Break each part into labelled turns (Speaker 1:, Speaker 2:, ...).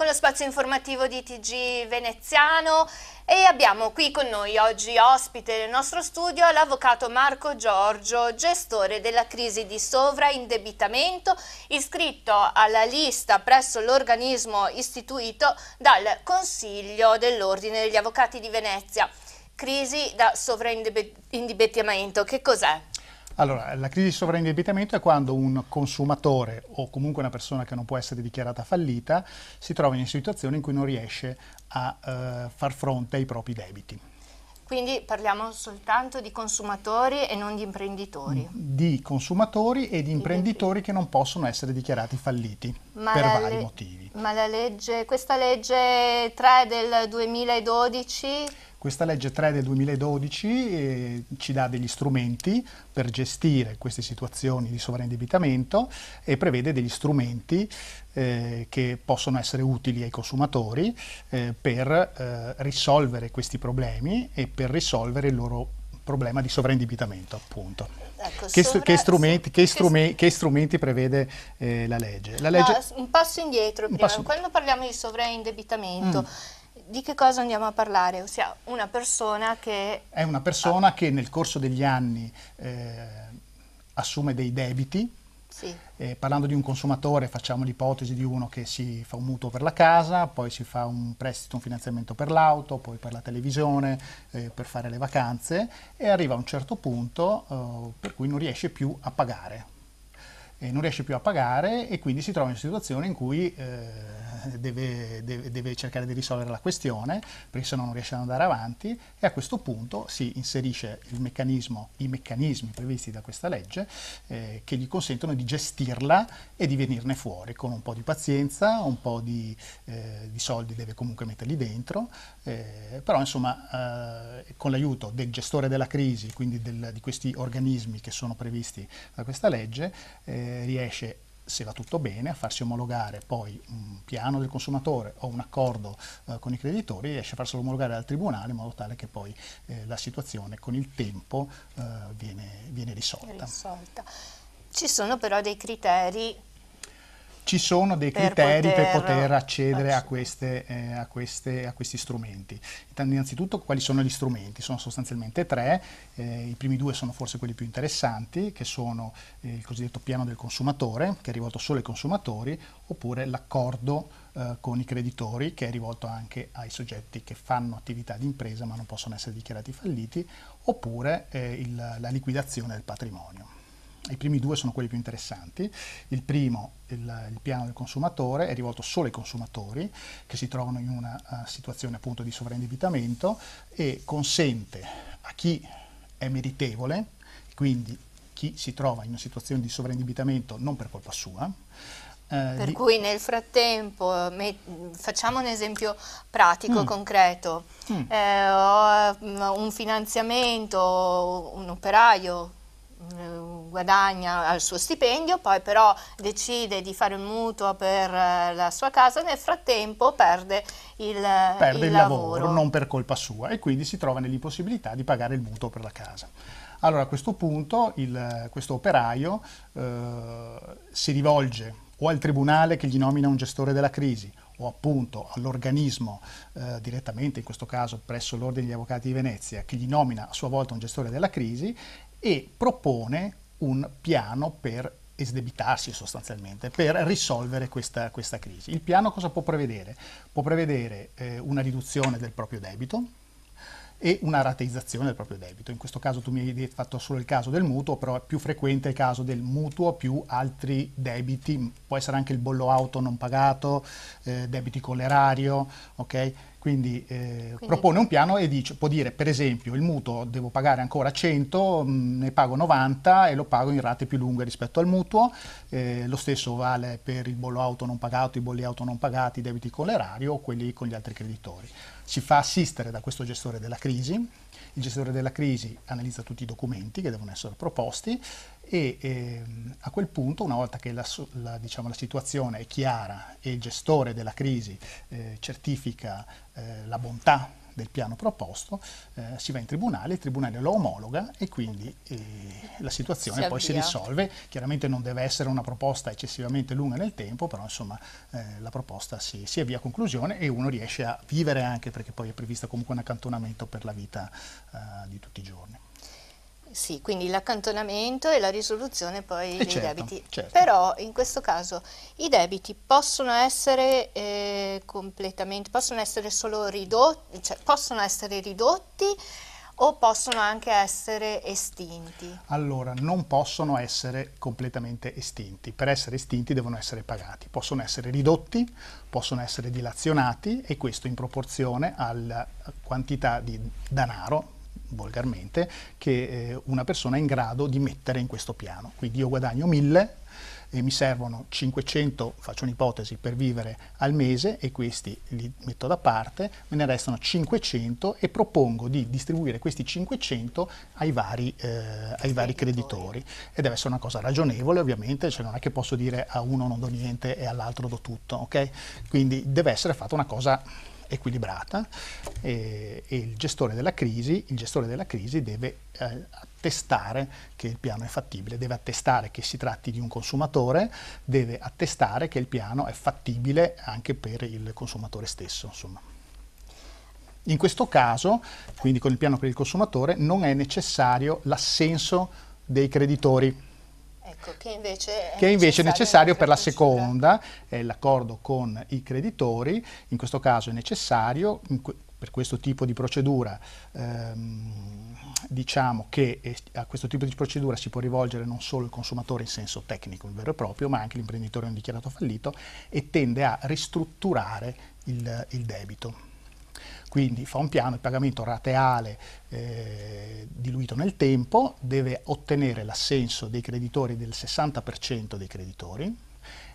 Speaker 1: con lo spazio informativo di TG Veneziano e abbiamo qui con noi oggi ospite nel nostro studio l'avvocato Marco Giorgio, gestore della crisi di sovraindebitamento, iscritto alla lista presso l'organismo istituito dal Consiglio dell'Ordine degli Avvocati di Venezia. Crisi da sovraindebitamento, che cos'è?
Speaker 2: Allora, la crisi di sovraindebitamento è quando un consumatore o comunque una persona che non può essere dichiarata fallita si trova in una situazione in cui non riesce a eh, far fronte ai propri debiti.
Speaker 1: Quindi parliamo soltanto di consumatori e non di imprenditori. Mm,
Speaker 2: di consumatori e di imprenditori che non possono essere dichiarati falliti ma per vari motivi.
Speaker 1: Ma la legge, questa legge 3 del 2012
Speaker 2: questa legge 3 del 2012 eh, ci dà degli strumenti per gestire queste situazioni di sovraindebitamento e prevede degli strumenti eh, che possono essere utili ai consumatori eh, per eh, risolvere questi problemi e per risolvere il loro problema di sovraindebitamento appunto. Ecco, che, sovra... che, strumenti, che, strumenti, che, strumenti, prevede eh, la legge? La legge... No,
Speaker 1: un passo indietro, un passo... quando parliamo di sovraindebitamento mm di che cosa andiamo a parlare? Ossia una persona che...
Speaker 2: È una persona ah. che nel corso degli anni eh, assume dei debiti, sì. Eh, parlando di un consumatore facciamo l'ipotesi di uno che si fa un mutuo per la casa, poi si fa un prestito, un finanziamento per l'auto, poi per la televisione, eh, per fare le vacanze e arriva a un certo punto eh, per cui non riesce più a pagare eh, non riesce più a pagare e quindi si trova in una situazione in cui eh, deve, deve, deve, cercare di risolvere la questione, perché se no non riesce ad andare avanti e a questo punto si inserisce i meccanismi previsti da questa legge eh, che gli consentono di gestirla e di venirne fuori con un po' di pazienza, un po' di, eh, di soldi deve comunque metterli dentro, eh, però insomma eh, con l'aiuto del gestore della crisi, quindi del, di questi organismi che sono previsti da questa legge, eh, riesce se va tutto bene, a farsi omologare poi un piano del consumatore o un accordo eh, con i creditori, riesce a farselo omologare dal tribunale in modo tale che poi eh, la situazione con il tempo eh, viene, viene risolta.
Speaker 1: risolta. Ci sono però dei criteri
Speaker 2: ci sono dei per criteri poter... per poter accedere a, queste, eh, a, queste, a, questi strumenti. Innanzitutto quali sono gli strumenti? Sono sostanzialmente tre, eh, i primi due sono forse quelli più interessanti, che sono eh, il cosiddetto piano del consumatore, che è rivolto solo ai consumatori, oppure l'accordo eh, con i creditori, che è rivolto anche ai soggetti che fanno attività di impresa ma non possono essere dichiarati falliti, oppure eh, il, la liquidazione del patrimonio. I primi due sono quelli più interessanti. Il primo, il, il, piano del consumatore, è rivolto solo ai consumatori che si trovano in una uh, situazione appunto di sovraindebitamento e consente a chi è meritevole, quindi chi si trova in una situazione di sovraindebitamento non per colpa sua, eh, per di... cui
Speaker 1: nel frattempo, eh, me, facciamo un esempio pratico, mm. concreto, mm. Eh, ho mm, un finanziamento, un operaio, mm, guadagna il suo stipendio, poi però decide di fare un mutuo per eh, la sua casa, nel frattempo perde il, eh, perde il lavoro. lavoro,
Speaker 2: non per colpa sua e quindi si trova nell'impossibilità di pagare il mutuo per la casa. Allora a questo punto il, questo operaio eh, si rivolge o al tribunale che gli nomina un gestore della crisi o appunto all'organismo eh, direttamente, in questo caso presso l'Ordine degli Avvocati di Venezia, che gli nomina a sua volta un gestore della crisi e propone un piano per esdebitarsi sostanzialmente, per risolvere questa, questa crisi. Il piano cosa può prevedere? Può prevedere eh, una riduzione del proprio debito, e una rateizzazione del proprio debito. In questo caso tu mi hai fatto solo il caso del mutuo, però è più frequente il caso del mutuo più altri debiti, può essere anche il bollo auto non pagato, eh, debiti con l'erario, ok? Quindi, eh, Quindi, propone un piano e dice, può dire per esempio il mutuo devo pagare ancora 100, mm, ne pago 90 e lo pago in rate più lunghe rispetto al mutuo, eh, lo stesso vale per il bollo auto non pagato, i bolli auto non pagati, i debiti con l'erario o quelli con gli altri creditori. Si fa assistere da questo gestore della crisi il gestore della crisi analizza tutti i documenti che devono essere proposti e ehm, a quel punto, una volta che la, la, diciamo, la, situazione è chiara e il gestore della crisi eh, certifica eh, la bontà del piano proposto, eh, si va in tribunale, il tribunale lo omologa e quindi eh, la situazione si poi si risolve. Chiaramente non deve essere una proposta eccessivamente lunga nel tempo, però insomma eh, la proposta si, si, avvia a conclusione e uno riesce a vivere anche perché poi è previsto comunque un accantonamento per la vita eh, di tutti i
Speaker 1: giorni. Sì, quindi l'accantonamento e la risoluzione poi e eh, dei certo, debiti. Certo. Però in questo caso i debiti possono essere eh, completamente, possono essere solo ridotti, cioè possono essere ridotti o possono anche essere estinti?
Speaker 2: Allora, non possono essere completamente estinti. Per essere estinti devono essere pagati. Possono essere ridotti, possono essere dilazionati e questo in proporzione alla quantità di denaro volgarmente, che eh, una persona è in grado di mettere in questo piano. Quindi io guadagno 1000 e mi servono 500, faccio un'ipotesi, per vivere al mese e questi li metto da parte, me ne restano 500 e propongo di distribuire questi 500 ai vari, eh, ai vari creditori. E deve essere una cosa ragionevole ovviamente, cioè non è che posso dire a uno non do niente e all'altro do tutto, ok? Quindi deve essere fatta una cosa equilibrata e, e il, gestore crisi, il, gestore della crisi, deve eh, attestare che il piano è fattibile, deve attestare che si tratti di un consumatore, deve attestare che il piano è fattibile anche per il consumatore stesso. Insomma. In questo caso, quindi con il piano per il consumatore, non è necessario l'assenso dei creditori
Speaker 1: Ecco, che invece è che invece necessario, è necessario per la
Speaker 2: seconda, è l'accordo con i creditori, in questo caso è necessario, per questo tipo di procedura ehm, diciamo che eh, a questo tipo di procedura si può rivolgere non solo il consumatore in senso tecnico, il vero e proprio, ma anche l'imprenditore non dichiarato fallito e tende a ristrutturare il, il debito. Quindi fa un piano di pagamento rateale eh, diluito nel tempo, deve ottenere l'assenso dei creditori del 60% dei creditori,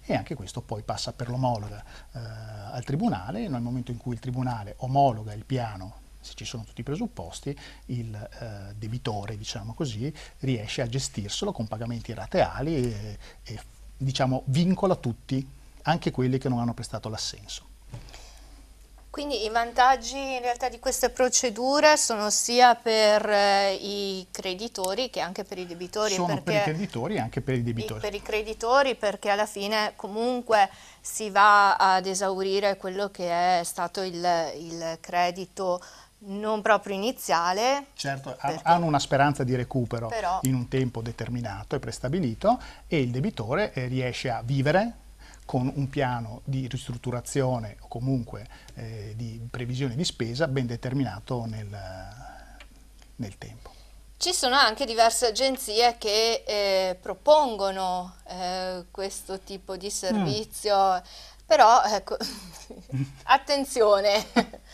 Speaker 2: e anche questo poi passa per l'omologa eh, al tribunale nel momento in cui il tribunale omologa il piano se ci sono tutti i presupposti, il eh, debitore, diciamo così, riesce a gestirselo con pagamenti rateali e, e diciamo, vincola tutti, anche quelli che non hanno prestato l'assenso.
Speaker 1: Quindi i vantaggi in realtà di queste procedure sono sia per eh, i creditori che anche per i debitori. Sono per i
Speaker 2: creditori e anche per i debitori. I, per
Speaker 1: i creditori perché alla fine comunque si va ad esaurire quello che è stato il, il credito non proprio iniziale.
Speaker 2: Certo, perché... hanno una speranza di recupero Però... in un tempo determinato e prestabilito e il debitore eh, riesce a vivere con un piano di ristrutturazione o comunque eh, di previsione di spesa ben determinato nel,
Speaker 1: nel tempo. Ci sono anche diverse agenzie che eh, propongono eh, questo tipo di servizio, mm. però ecco, attenzione.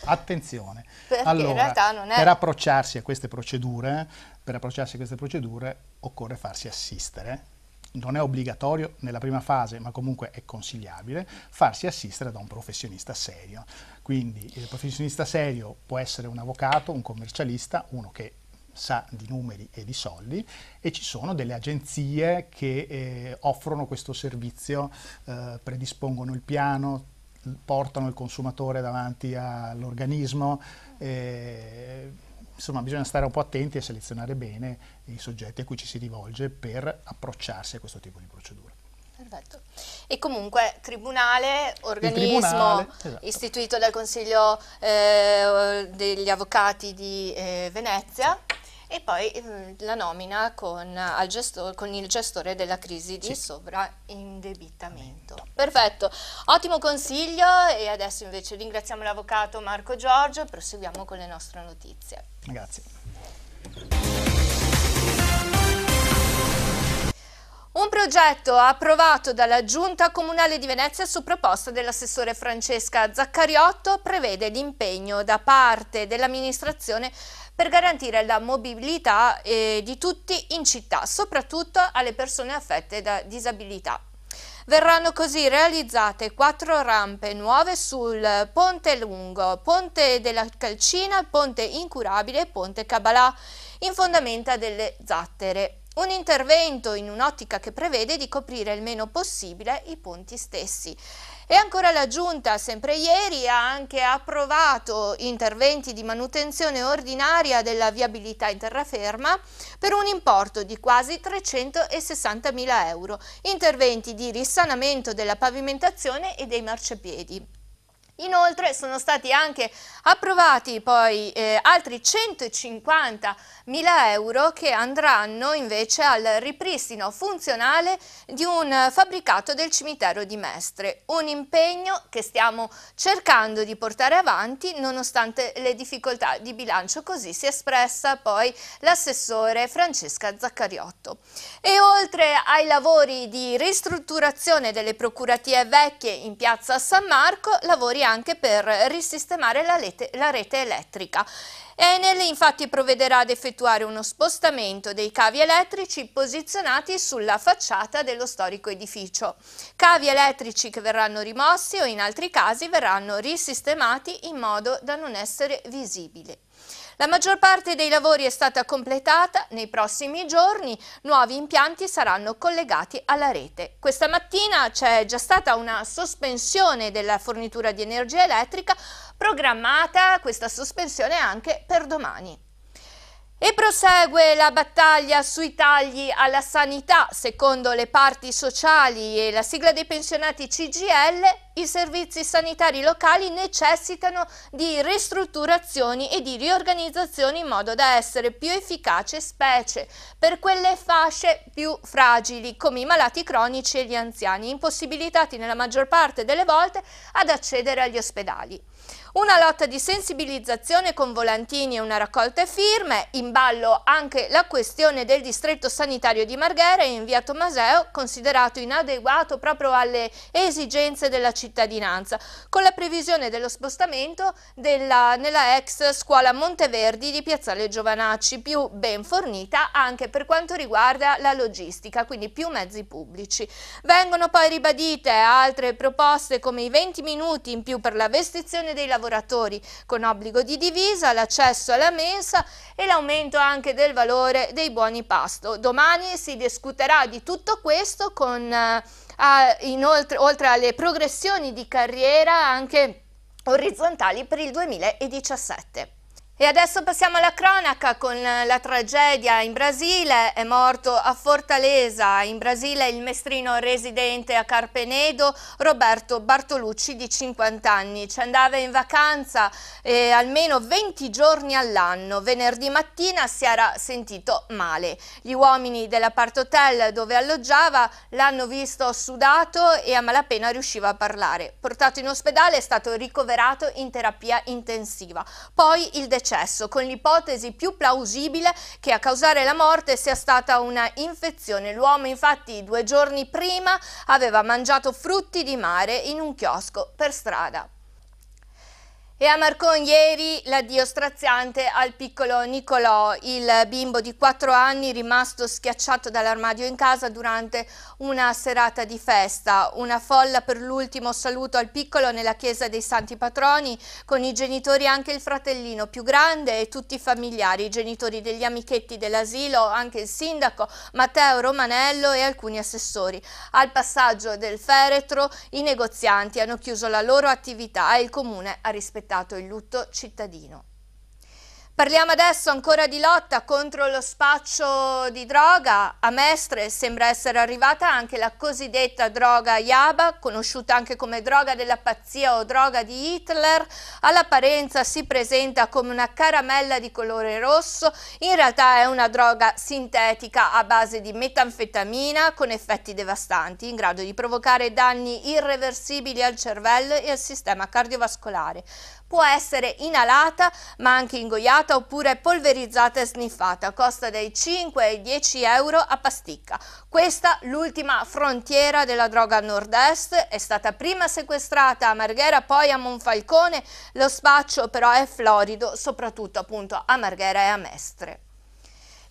Speaker 2: attenzione. Perché allora, in realtà non è... Per approcciarsi a queste procedure, per approcciarsi a queste procedure occorre farsi assistere non è obbligatorio nella prima fase, ma comunque è consigliabile, farsi assistere da un professionista serio. Quindi il professionista serio può essere un avvocato, un commercialista, uno che sa di numeri e di soldi e ci sono delle agenzie che eh, offrono questo servizio, eh, predispongono il piano, portano il consumatore davanti all'organismo. Eh, insomma bisogna stare un po' attenti e selezionare bene i soggetti a cui ci si rivolge per approcciarsi a questo tipo di procedura.
Speaker 1: Perfetto. E comunque tribunale, organismo tribunale, esatto. istituito dal Consiglio eh, degli Avvocati di eh, Venezia. Sì e poi mm, la nomina con, gesto, con, il gestore della crisi di sì. sovraindebitamento. Perfetto, ottimo consiglio e adesso invece ringraziamo l'avvocato Marco Giorgio e proseguiamo con le nostre notizie. Grazie. Un progetto approvato dalla Giunta Comunale di Venezia su proposta dell'assessore Francesca Zaccariotto prevede l'impegno da parte dell'amministrazione per garantire la mobilità eh, di tutti in città, soprattutto alle persone affette da disabilità. Verranno così realizzate quattro rampe nuove sul Ponte Lungo, Ponte della Calcina, Ponte Incurabile e Ponte Cabalà, in fondamenta delle zattere. Un intervento in un'ottica che prevede di coprire il meno possibile i ponti stessi. E ancora la Giunta, sempre ieri, ha anche approvato interventi di manutenzione ordinaria della viabilità in terraferma per un importo di quasi 360.000 euro, interventi di risanamento della pavimentazione e dei marciapiedi. Inoltre sono stati anche approvati poi eh, altri 150.000 euro che andranno invece al ripristino funzionale di un fabbricato del cimitero di Mestre, un impegno che stiamo cercando di portare avanti nonostante le difficoltà di bilancio, così si è espressa poi l'assessore Francesca Zaccariotto. E oltre ai lavori di ristrutturazione delle procuratie vecchie in piazza San Marco, lavori anche anche per risistemare la, lete, la rete elettrica. Enel infatti provvederà ad effettuare uno spostamento dei cavi elettrici posizionati sulla facciata dello storico edificio. Cavi elettrici che verranno rimossi o in altri casi verranno risistemati in modo da non essere visibili. La maggior parte dei lavori è stata completata, nei prossimi giorni nuovi impianti saranno collegati alla rete. Questa mattina c'è già stata una sospensione della fornitura di energia elettrica programmata questa sospensione anche per domani. E prosegue la battaglia sui tagli alla sanità. Secondo le parti sociali e la sigla dei pensionati CGL, i servizi sanitari locali necessitano di ristrutturazioni e di riorganizzazioni in modo da essere più efficace specie per quelle fasce più fragili come i malati cronici e gli anziani, impossibilitati nella maggior parte delle volte ad accedere agli ospedali. Una lotta di sensibilizzazione con volantini e una raccolta firme, in ballo anche la questione del distretto sanitario di Marghera in via Tomaseo, considerato inadeguato proprio alle esigenze della cittadinanza, con la previsione dello spostamento della, nella ex scuola Monteverdi di Piazzale Giovanacci, più ben fornita anche per quanto riguarda la logistica, quindi più mezzi pubblici. Vengono poi ribadite altre proposte come i 20 minuti in più per la vestizione dei lavoratori lavoratori con obbligo di divisa, l'accesso alla mensa e l'aumento anche del valore dei buoni pasto. Domani si discuterà di tutto questo con eh, inoltre, oltre alle progressioni di carriera anche orizzontali per il 2017. E adesso passiamo alla cronaca con la tragedia in Brasile, è morto a Fortaleza, in Brasile il mestrino residente a Carpenedo Roberto Bartolucci di 50 anni, ci andava in vacanza eh, almeno 20 giorni all'anno, venerdì mattina si era sentito male, gli uomini dell'appart hotel dove alloggiava l'hanno visto sudato e a malapena riusciva a parlare, portato in ospedale è stato ricoverato in terapia intensiva, poi il decennio decesso, con l'ipotesi più plausibile che a causare la morte sia stata una infezione. L'uomo infatti due giorni prima aveva mangiato frutti di mare in un chiosco per strada. E a Marcon ieri l'addio straziante al piccolo Nicolò, il bimbo di 4 anni rimasto schiacciato dall'armadio in casa durante una serata di festa. Una folla per l'ultimo saluto al piccolo nella chiesa dei Santi Patroni, con i genitori anche il fratellino più grande e tutti i familiari, i genitori degli amichetti dell'asilo, anche il sindaco Matteo Romanello e alcuni assessori. Al passaggio del feretro i negozianti hanno chiuso la loro attività e il comune ha rispettato completato il lutto cittadino. Parliamo adesso ancora di lotta contro lo spaccio di droga. A Mestre sembra essere arrivata anche la cosiddetta droga Yaba, conosciuta anche come droga della pazzia o droga di Hitler. All'apparenza si presenta come una caramella di colore rosso, in realtà è una droga sintetica a base di metanfetamina con effetti devastanti, in grado di provocare danni irreversibili al cervello e al sistema cardiovascolare può essere inalata ma anche ingoiata oppure polverizzata e sniffata, costa dai 5 ai 10 euro a pasticca. Questa l'ultima frontiera della droga nord-est è stata prima sequestrata a Marghera poi a Monfalcone, lo spaccio però è florido soprattutto appunto a Marghera e a Mestre.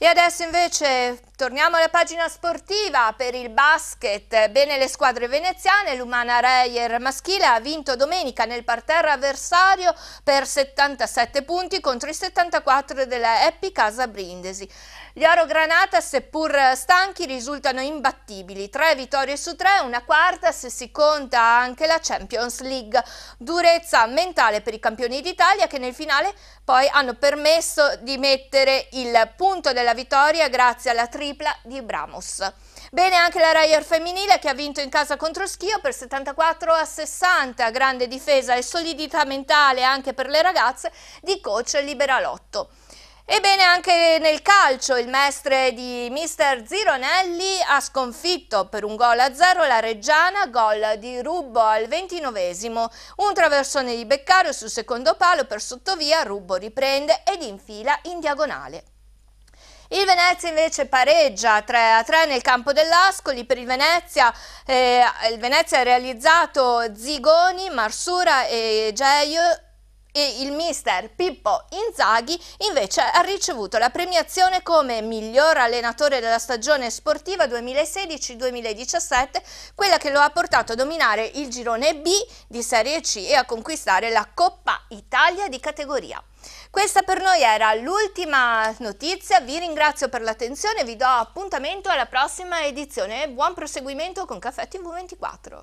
Speaker 1: E adesso invece torniamo alla pagina sportiva per il basket. Bene le squadre veneziane, l'Umana Reyer maschile ha vinto domenica nel parterre avversario per 77 punti contro i 74 della Happy Casa Brindisi. Gli Oro Granata, seppur stanchi, risultano imbattibili. Tre vittorie su tre, una quarta se si conta anche la Champions League. Durezza mentale per i campioni d'Italia che nel finale poi hanno permesso di mettere il punto della vittoria grazie alla tripla di Bramos. Bene anche la Ryder femminile che ha vinto in casa contro Schio per 74 a 60, grande difesa e solidità mentale anche per le ragazze di coach Liberalotto. Ebbene anche nel calcio il mestre di mister Zironelli ha sconfitto per un gol a zero la Reggiana, gol di Rubbo al ventinovesimo, un traversone di Beccario sul secondo palo per sottovia, Rubbo riprende ed infila in diagonale. Il Venezia invece pareggia 3 a 3 nel campo dell'Ascoli per il Venezia. Eh, il Venezia ha realizzato Zigoni, Marsura e Geio e il mister Pippo Inzaghi invece ha ricevuto la premiazione come miglior allenatore della stagione sportiva 2016-2017, quella che lo ha portato a dominare il girone B di Serie C e a conquistare la Coppa Italia di categoria. Questa per noi era l'ultima notizia, vi ringrazio per l'attenzione, vi do appuntamento alla prossima edizione buon proseguimento con Caffè TV24.